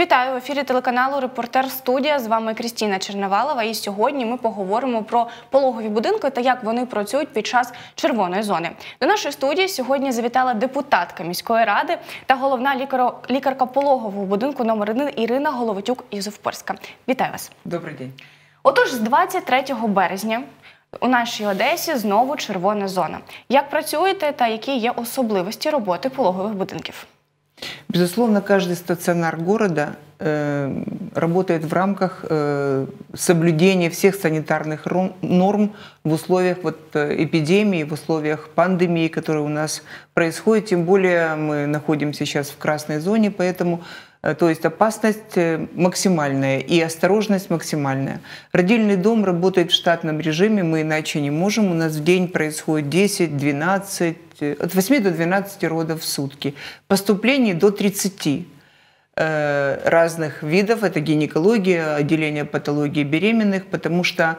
Вітаю в ефірі телеканалу Репортер Студія. З вами Крістіна Черновалова. І сьогодні ми поговоримо про пологові будинки та як вони працюють під час червоної зони. До нашої студії сьогодні завітала депутатка міської ради та головна лікар... лікарка пологового будинку номер 1 Ірина Головотюк Юзовпорська. Вітаю вас. Добрий день. Отож, з 23 березня у нашій Одесі знову червона зона. Як працюєте та які є особливості роботи пологових будинків? Безусловно, каждый стационар города э, работает в рамках э, соблюдения всех санитарных норм в условиях вот, э, эпидемии, в условиях пандемии, которая у нас происходит. Тем более мы находимся сейчас в красной зоне, поэтому Э, то есть опасность э, максимальная и осторожность максимальная. Родильный дом работает в штатном режиме, мы иначе не можем. У нас в день происходит 10, 12, э, от 8 до 12 родов в сутки. Поступлений до 30 разных видов. Это гинекология, отделение патологии беременных, потому что,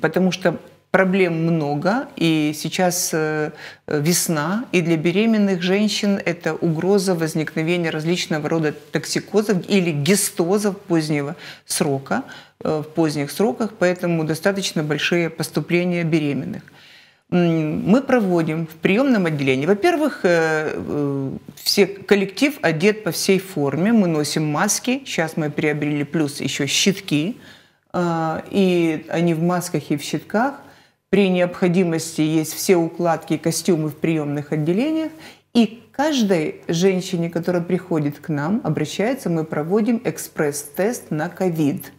потому что Проблем много, и сейчас э, весна, и для беременных женщин это угроза возникновения различного рода токсикозов или гистозов позднего срока, э, в поздних сроках, поэтому достаточно большие поступления беременных мы проводим в приемном отделении. Во-первых, э, все, коллектив одет по всей форме, мы носим маски, сейчас мы приобрели плюс еще щитки, и они в масках и в щитках. При необходимости есть все укладки и костюмы в приемных отделениях. И каждой женщине, которая приходит к нам, обращается, мы проводим экспресс-тест на ковид.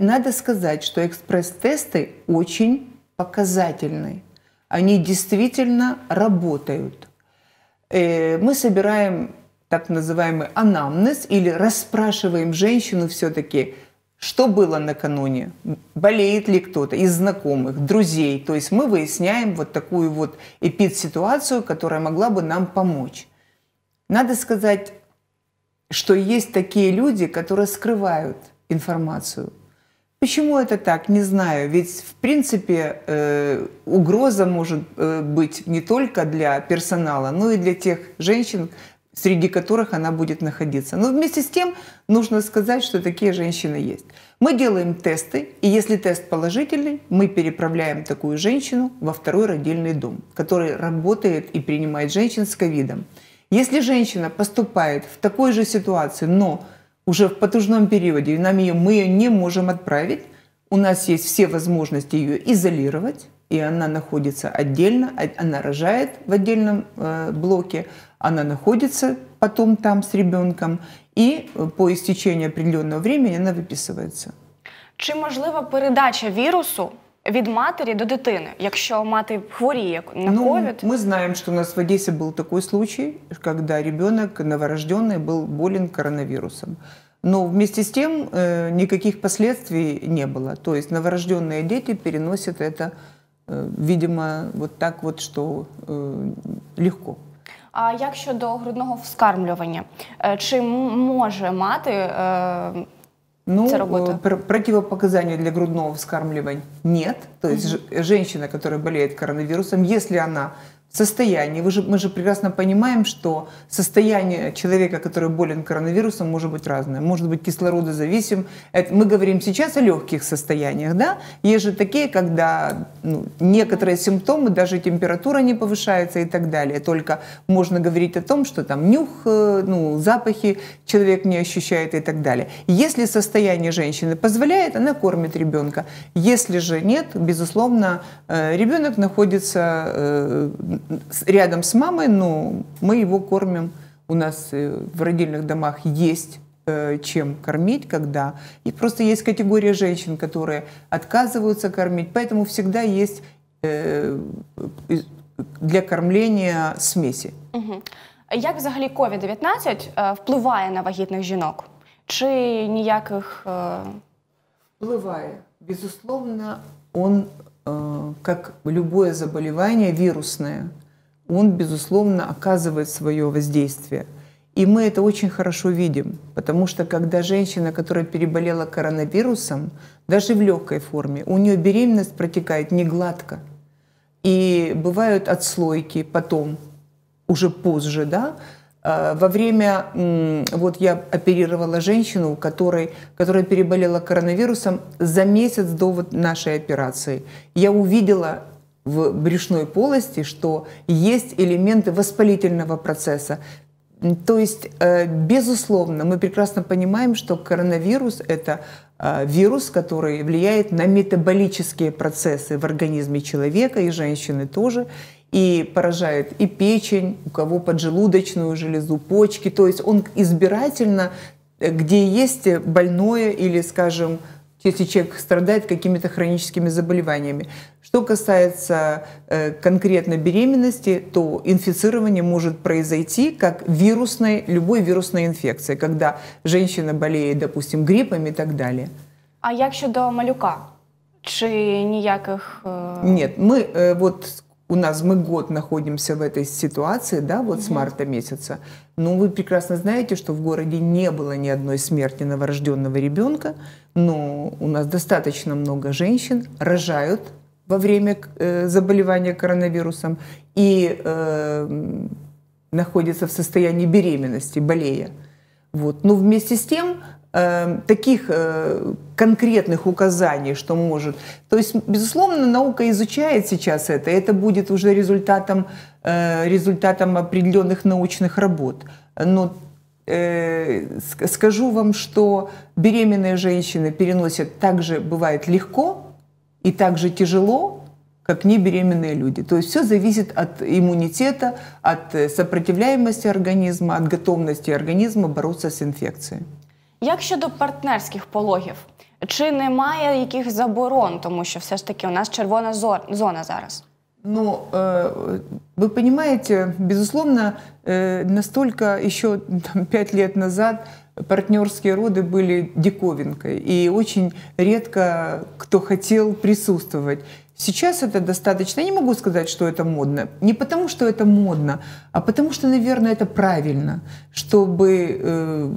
Надо сказать, что экспресс-тесты очень показательны. Они действительно работают. Э, мы собираем так называемый анамнез или расспрашиваем женщину все-таки – что было накануне, болеет ли кто-то из знакомых, друзей. То есть мы выясняем вот такую вот эпид-ситуацию, которая могла бы нам помочь. Надо сказать, что есть такие люди, которые скрывают информацию. Почему это так, не знаю. Ведь, в принципе, э, угроза может э, быть не только для персонала, но и для тех женщин, среди которых она будет находиться. Но вместе с тем нужно сказать, что такие женщины есть. Мы делаем тесты, и если тест положительный, мы переправляем такую женщину во второй родильный дом, который работает и принимает женщин с ковидом. Если женщина поступает в такой же ситуацию, но уже в потужном периоде, и нам ее, мы ее не можем отправить, у нас есть все возможности ее изолировать, и она находится отдельно, а, она рожает в отдельном э, блоке, она находится потом там с ребенком, и э, по истечении определенного времени она выписывается. Чи можлива передача вирусу от матери до дитини, если мати хворіє на ну, COVID? Мы знаем, что у нас в Одессе был такой случай, когда ребенок новорожденный был болен коронавирусом. Но вместе с тем э, никаких последствий не было. То есть новорожденные дети переносят это Э, видимо, вот так вот, что э, легко. А як щодо грудного вскармливания, чи может мати е, ну, це для грудного вскармливания нет. То есть mm женщина, которая болеет коронавирусом, если она Состояние. Вы же, мы же прекрасно понимаем, что состояние человека, который болен коронавирусом, может быть разное. Может быть кислородозависим. Это, мы говорим сейчас о легких состояниях. Да? Есть же такие, когда ну, некоторые симптомы, даже температура не повышается и так далее. Только можно говорить о том, что там нюх, э, ну, запахи человек не ощущает и так далее. Если состояние женщины позволяет, она кормит ребенка. Если же нет, безусловно, э, ребенок находится э, рядом с мамой, но мы его кормим. У нас э, в родильных домах есть э, чем кормить, когда. И просто есть категория женщин, которые отказываются кормить, поэтому всегда есть э, для кормления смеси. Как Як взагалі covid 19 впливає на вагітних жінок? Чи ніяких впливає? Безусловно, он Э, как любое заболевание вирусное, он, безусловно, оказывает свое воздействие. И мы это очень хорошо видим, потому что когда женщина, которая переболела коронавирусом, даже в легкой форме, у нее беременность протекает не гладко. И бывают отслойки потом, уже позже, да, Э, во время, вот я оперировала женщину, которой, которая переболела коронавирусом за месяц до вот нашей операции. Я увидела в брюшной полости, что есть элементы воспалительного процесса. То есть, э, безусловно, мы прекрасно понимаем, что коронавирус – это э, вирус, который влияет на метаболические процессы в организме человека и женщины тоже и поражает и печень, у кого поджелудочную железу, почки. То есть он избирательно, э, где есть больное или, скажем, если человек страдает какими-то хроническими заболеваниями. Что касается э, конкретно беременности, то инфицирование может произойти как вирусной, любой вирусной инфекции, когда женщина болеет, допустим, гриппом и так далее. А как як до малюка? Чи ніяких... Нет, мы, э, вот у нас мы год находимся в этой ситуации, да, вот угу. с марта месяца. Ну, вы прекрасно знаете, что в городе не было ни одной смерти новорожденного ребенка, но у нас достаточно много женщин рожают во время э, заболевания коронавирусом и э, находятся в состоянии беременности, болея. Вот. Но вместе с тем э, таких э, конкретных указаний, что может. То есть, безусловно, наука изучает сейчас это, это будет уже результатом, э, результатом определенных научных работ. Но э, скажу вам, что беременные женщины переносят также бывает легко и также тяжело, как не беременные люди. То есть все зависит от иммунитета, от э, сопротивляемости организма, от готовности организма бороться с инфекцией. Як щодо партнерських пологів, чи немає яких заборон, тому що все ж таки у нас червона зона зараз? Ну, вы понимаете, безусловно, настолько еще там, 5 лет назад партнерские роды были диковинкой, и очень редко кто хотел присутствовать. Сейчас это достаточно, я не могу сказать, что это модно. Не потому, что это модно, а потому, что, наверное, это правильно, чтобы э,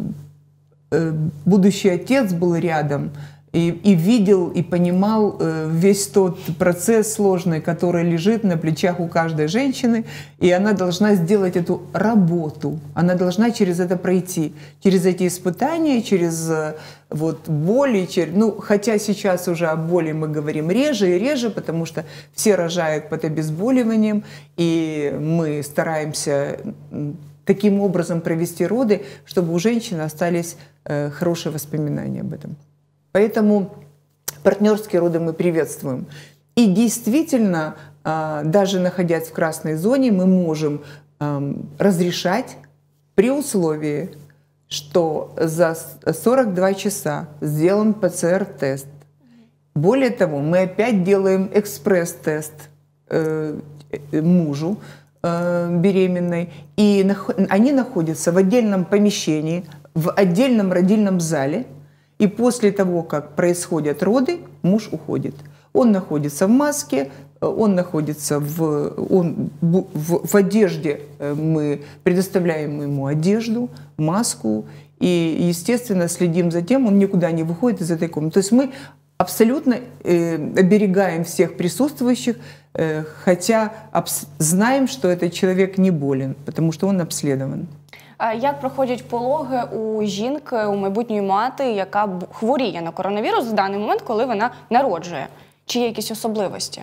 э, будущий отец был рядом, и, и видел и понимал э, весь тот процесс сложный, который лежит на плечах у каждой женщины, и она должна сделать эту работу, она должна через это пройти, через эти испытания, через э, вот боли, через, ну хотя сейчас уже о боли мы говорим реже и реже, потому что все рожают под обезболиванием, и мы стараемся таким образом провести роды, чтобы у женщины остались э, хорошие воспоминания об этом. Поэтому партнерские роды мы приветствуем. И действительно, а, даже находясь в красной зоне, мы можем разрешать при условии, что за 42 часа сделан ПЦР-тест. Более того, мы опять делаем экспресс-тест э, э, мужу э, беременной, и они находятся в отдельном помещении, в отдельном родильном зале – и после того, как происходят роды, муж уходит. Он находится в маске, э, он находится в, он, в, в одежде, э, мы предоставляем ему одежду, маску, и, естественно, следим за тем, он никуда не выходит из этой комнаты. То есть мы абсолютно э, оберегаем всех присутствующих, э, хотя знаем, что этот человек не болен, потому что он обследован. А як проходять пологи у жінки у майбутньої мати, яка хворіє на коронавірус в даний момент, коли вона народжує? Чи є якісь особливості?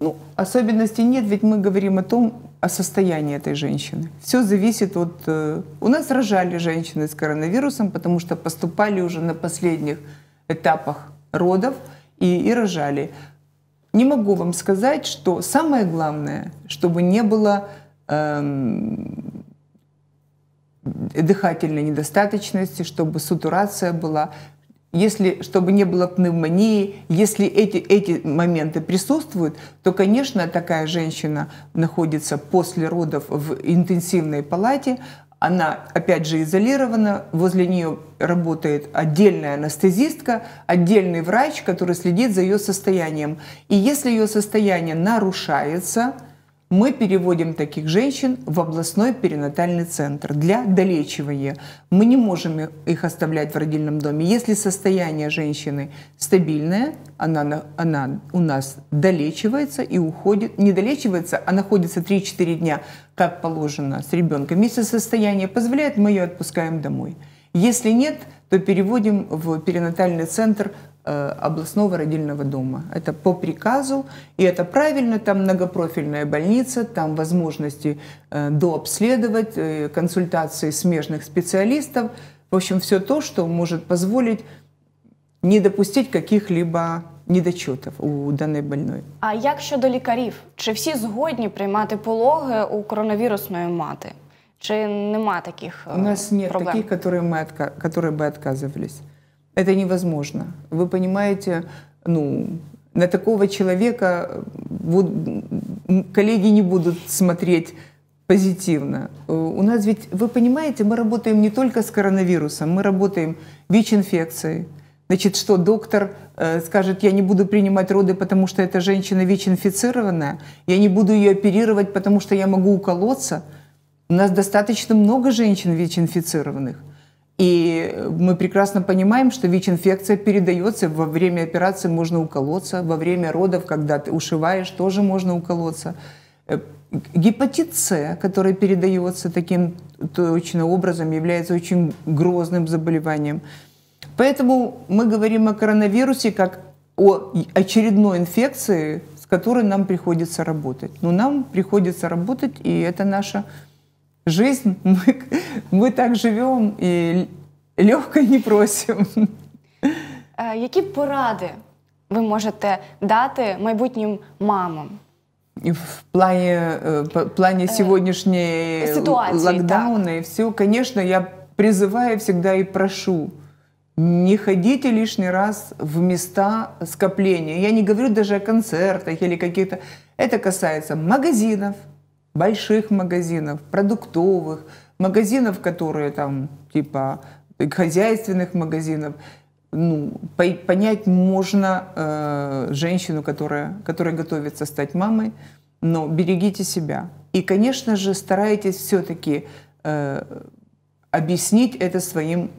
Ну, особенностей нет, ведь мы говорим о том, о состоянии этой женщины. Все зависит от... Э, у нас рожали женщины с коронавирусом, потому что поступали уже на последних этапах родов и, и рожали. Не могу вам сказать, что самое главное, чтобы не было эм, дыхательной недостаточности, чтобы сутурация была, если, чтобы не было пневмонии, если эти, эти моменты присутствуют, то, конечно, такая женщина находится после родов в интенсивной палате, она, опять же, изолирована, возле нее работает отдельная анестезистка, отдельный врач, который следит за ее состоянием. И если ее состояние нарушается – мы переводим таких женщин в областной перинатальный центр для долечивания. Мы не можем их оставлять в родильном доме. Если состояние женщины стабильное, она, она у нас долечивается и уходит. Не долечивается, а находится 3-4 дня, как положено, с ребенком. Если состояние позволяет, мы ее отпускаем домой. Если нет, то переводим в перинатальный центр Э, областного родильного дома. Это по приказу, и это правильно, там многопрофильная больница, там возможности э, дообследовать, э, консультации смежных специалистов, в общем, все то, что может позволить не допустить каких-либо недочутів у даної больної. А як щодо лікарів? Чи всі згодні приймати пологи у коронавірусної мати? Чи нема таких? У нас е, нет проблем? таких, которые, мы отка... которые бы отказывались. Это невозможно. Вы понимаете, ну, на такого человека э, вот, коллеги не будут смотреть позитивно. Э, у нас ведь, вы понимаете, мы работаем не только с коронавирусом, мы работаем ВИЧ-инфекцией. Значит, что доктор э, скажет, я не буду принимать роды, потому что эта женщина ВИЧ-инфицированная, я не буду ее оперировать, потому что я могу уколоться. У нас достаточно много женщин ВИЧ-инфицированных. И мы прекрасно понимаем, что ВИЧ-инфекция передается. Во время операции можно уколоться, во время родов, когда ты ушиваешь, тоже можно уколоться. Э, гепатит С, который передается таким точно образом, является очень грозным заболеванием. Поэтому мы говорим о коронавирусе как о очередной инфекции, с которой нам приходится работать. Но ну, нам приходится работать, и это наша жизнь, мы, мы так живем и легко не просим. Э, какие порады вы можете дати будущим мамам? в плане, в э, плане э, сегодняшней ситуации, локдауна так. и все, конечно, я призываю всегда и прошу, не ходите лишний раз в места скопления. Я не говорю даже о концертах или каких-то... Это касается магазинов, больших магазинов, продуктовых, магазинов, которые там типа хозяйственных магазинов. Ну, понять можно э, женщину, которая, которая готовится стать мамой, но берегите себя. И, конечно же, старайтесь все-таки э, объяснить это своим,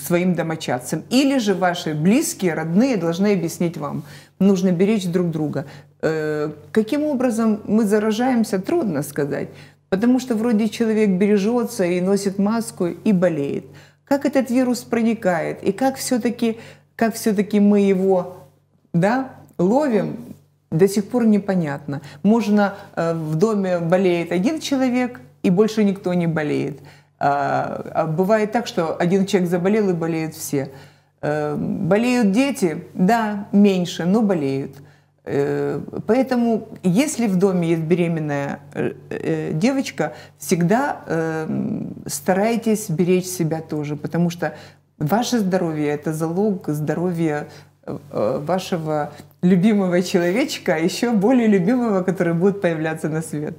своим домочадцам. Или же ваши близкие, родные должны объяснить вам. Нужно беречь друг друга. Э, каким образом мы заражаемся, трудно сказать, потому что вроде человек бережется и носит маску и болеет. Как этот вирус проникает и как все-таки как все-таки мы его да, ловим, до сих пор непонятно. Можно э, в доме болеет один человек и больше никто не болеет. А, а бывает так, что один человек заболел и болеют все. Э, болеют дети, да, меньше, но болеют. Э, поэтому, если в доме есть беременная э, э, девочка, всегда эм, старайтесь беречь себя тоже, потому что ваше здоровье – это залог здоровья вашего любимого человечка, а еще более любимого, который будет появляться на свет.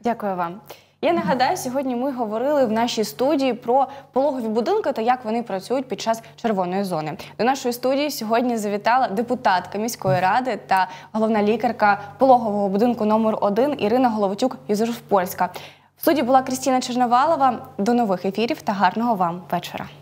Дякую вам. Я нагадаю, сьогодні ми говорили в нашій студії про пологові будинки та як вони працюють під час червоної зони. До нашої студії сьогодні завітала депутатка міської ради та головна лікарка пологового будинку номер 1 Ірина Головотюк юзерф польська В студії була Крістіна Черновалова. До нових ефірів та гарного вам вечора.